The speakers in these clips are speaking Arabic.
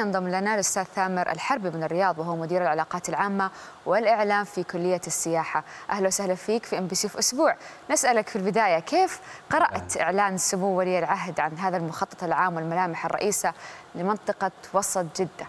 ينضم لنا الاستاذ ثامر الحربي من الرياض وهو مدير العلاقات العامه والاعلام في كليه السياحه اهلا وسهلا فيك في ام بي سي في اسبوع نسالك في البدايه كيف قرات اعلان سمو ولي العهد عن هذا المخطط العام والملامح الرئيسه لمنطقه وسط جده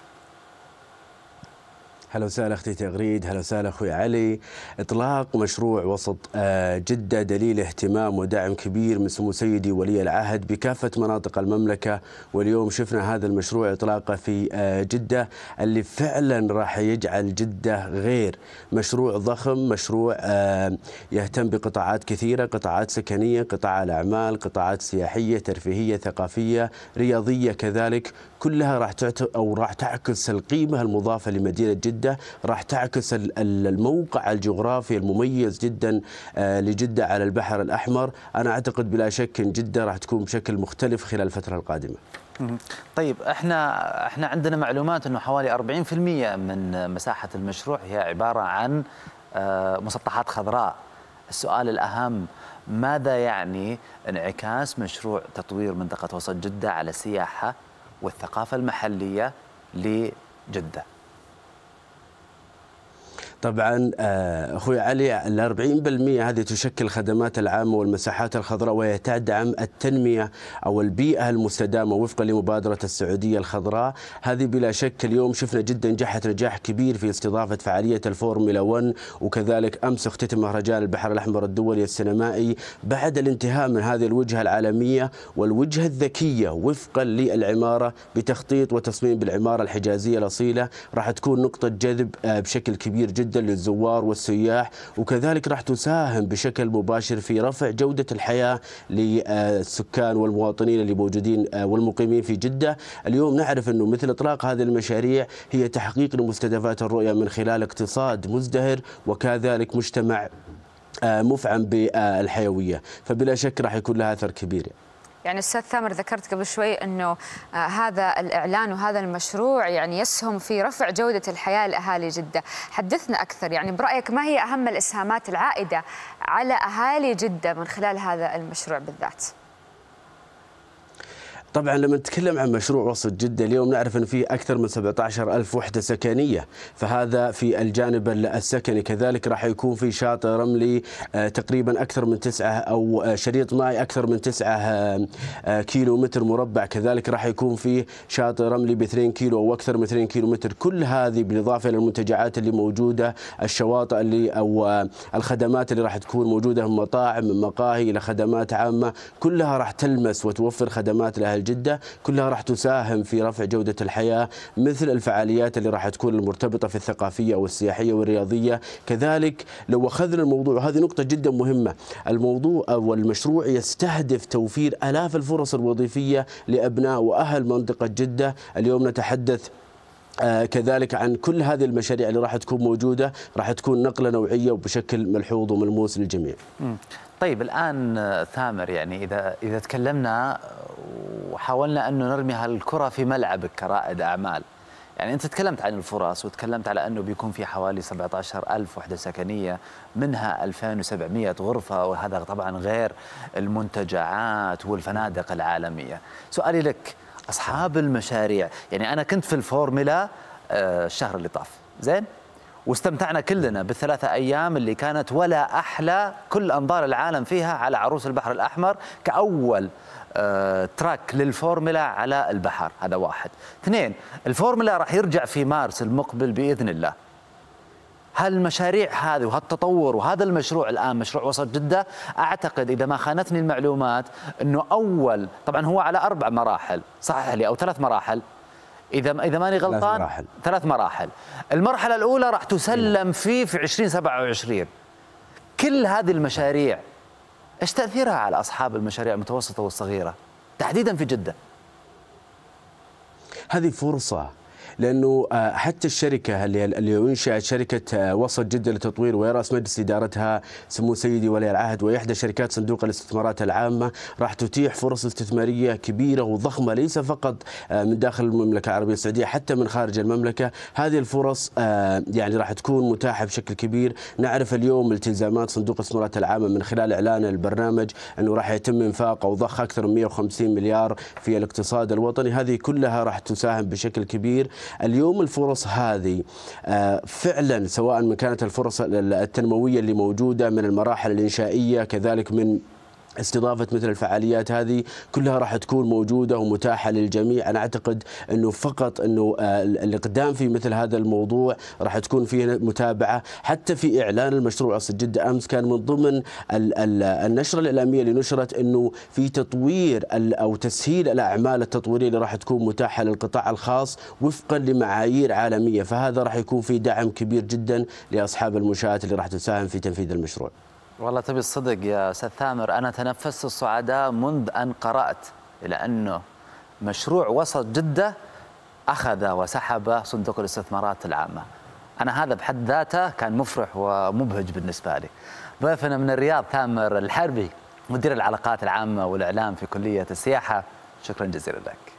هلا وسهلا اختي تغريد، هلا وسهلا اخوي علي. اطلاق مشروع وسط آه، جده دليل اهتمام ودعم كبير من سمو سيدي ولي العهد بكافه مناطق المملكه، واليوم شفنا هذا المشروع اطلاقه في آه، جده اللي فعلا راح يجعل جده غير، مشروع ضخم، مشروع آه، يهتم بقطاعات كثيره، قطاعات سكنيه، قطاع الاعمال، قطاعات سياحيه، ترفيهيه، ثقافيه، رياضيه كذلك، كلها راح او راح تعكس القيمه المضافه لمدينه جده، راح تعكس الموقع الجغرافي المميز جدا آه، لجده على البحر الاحمر، انا اعتقد بلا شك ان جده راح تكون بشكل مختلف خلال الفتره القادمه. طيب احنا احنا عندنا معلومات انه حوالي 40% من مساحه المشروع هي عباره عن آه، مسطحات خضراء. السؤال الاهم ماذا يعني انعكاس مشروع تطوير منطقه وسط جده على السياحه والثقافة المحلية لجدة طبعا آه، اخوي علي ال 40% هذه تشكل الخدمات العامه والمساحات الخضراء وهي تدعم التنميه او البيئه المستدامه وفقا لمبادره السعوديه الخضراء هذه بلا شك اليوم شفنا جدا نجحت نجاح كبير في استضافه فعاليه الفورمولا 1 وكذلك امس اختتم مهرجان البحر الاحمر الدولي السينمائي بعد الانتهاء من هذه الوجهه العالميه والوجهه الذكيه وفقا للعماره بتخطيط وتصميم بالعماره الحجازيه الاصيله راح تكون نقطه جذب آه، بشكل كبير جدا جدا للزوار والسياح وكذلك راح تساهم بشكل مباشر في رفع جودة الحياة للسكان والمواطنين اللي موجودين آه، والمقيمين في جدة اليوم نعرف أنه مثل إطلاق هذه المشاريع هي تحقيق لمستهدفات الرؤية من خلال اقتصاد مزدهر وكذلك مجتمع آه، مفعم بالحيوية فبلا شك راح يكون لها أثر كبير يعني استاذ ثامر ذكرت قبل شوي انه آه، هذا الاعلان وهذا المشروع يعني يسهم في رفع جوده الحياه لاهالي جده، حدثنا اكثر يعني برايك ما هي اهم الاسهامات العائده على اهالي جده من خلال هذا المشروع بالذات؟ طبعا لما نتكلم عن مشروع وسط جدة اليوم نعرف أن فيه أكثر من 17 ألف وحدة سكنية فهذا في الجانب السكني كذلك راح يكون في شاطئ رملي آه، تقريبا أكثر من تسعة أو آه، شريط مائي أكثر من تسعة آه، كيلو متر مربع كذلك راح يكون فيه شاطئ رملي ب 2 كيلو أو أكثر من 2 كيلو متر كل هذه بالإضافة إلى المنتجعات اللي موجودة الشواطئ اللي أو الخدمات اللي راح تكون موجودة من مطاعم من مقاهي إلى خدمات عامة كلها راح تلمس وتوفر خدمات لها الساحل جدة كلها راح تساهم في رفع جودة الحياة مثل الفعاليات اللي راح تكون المرتبطة في الثقافية والسياحية والرياضية كذلك لو أخذنا الموضوع وهذه نقطة جدا مهمة الموضوع والمشروع يستهدف توفير آلاف الفرص الوظيفية لأبناء وأهل منطقة جدة اليوم نتحدث آه، كذلك عن كل هذه المشاريع اللي راح تكون موجودة راح تكون نقلة نوعية وبشكل ملحوظ وملموس للجميع طيب الآن آه، ثامر يعني إذا, إذا تكلمنا وحاولنا أنه نرمي هالكرة في ملعبك كرائد أعمال يعني أنت تكلمت عن الفرص وتكلمت على أنه بيكون في حوالي 17000 وحدة سكنية منها 2700 غرفة وهذا طبعا غير المنتجعات والفنادق العالمية سؤالي لك أصحاب المشاريع يعني أنا كنت في الفورمولا آه، الشهر اللي طاف زين واستمتعنا كلنا بالثلاثة أيام اللي كانت ولا أحلى كل أنظار العالم فيها على عروس البحر الأحمر كأول آه، تراك للفورمولا على البحر هذا واحد اثنين الفورمولا راح يرجع في مارس المقبل بإذن الله هالمشاريع هذه وهالتطور وهذا المشروع الان مشروع وسط جده اعتقد اذا ما خانتني المعلومات انه اول طبعا هو على اربع مراحل صحح لي او ثلاث مراحل اذا اذا ماني غلطان ثلاث مراحل ثلاث مراحل المرحله الاولى راح تسلم إيه. فيه في 2027 كل هذه المشاريع ايش تاثيرها على اصحاب المشاريع المتوسطه والصغيره تحديدا في جده هذه فرصه لانه آه، حتى الشركه اللي اللي انشات شركه آه، وسط جده للتطوير ويراس مجلس ادارتها سمو سيدي ولي العهد واحدى شركات صندوق الاستثمارات العامه راح تتيح فرص استثماريه كبيره وضخمه ليس فقط آه، من داخل المملكه العربيه السعوديه حتى من خارج المملكه هذه الفرص يعني راح تكون متاحه بشكل كبير نعرف اليوم التزامات صندوق الاستثمارات العامه من خلال اعلان البرنامج انه راح يتم انفاق او ضخ اكثر من 150 مليار في الاقتصاد الوطني هذه كلها راح تساهم بشكل كبير اليوم الفرص هذه آه، فعلا سواء من كانت الفرص التنموية اللي موجودة من المراحل الإنشائية كذلك من استضافه مثل الفعاليات هذه كلها راح تكون موجوده ومتاحه للجميع، انا اعتقد انه فقط انه آه، الاقدام في مثل هذا الموضوع راح تكون فيه متابعه، حتى في اعلان المشروع اصل جده امس كان من ضمن النشره الاعلاميه اللي نشرت انه في تطوير او تسهيل الاعمال التطويريه اللي راح تكون متاحه للقطاع الخاص وفقا لمعايير عالميه، فهذا راح يكون في دعم كبير جدا لاصحاب المنشات اللي راح تساهم في تنفيذ المشروع. والله تبي الصدق يا استاذ ثامر انا تنفست الصعداء منذ ان قرات الى انه مشروع وسط جده اخذ وسحب صندوق الاستثمارات العامه. انا هذا بحد ذاته كان مفرح ومبهج بالنسبه لي. ضيفنا من الرياض ثامر الحربي مدير العلاقات العامه والاعلام في كليه السياحه شكرا جزيلا لك.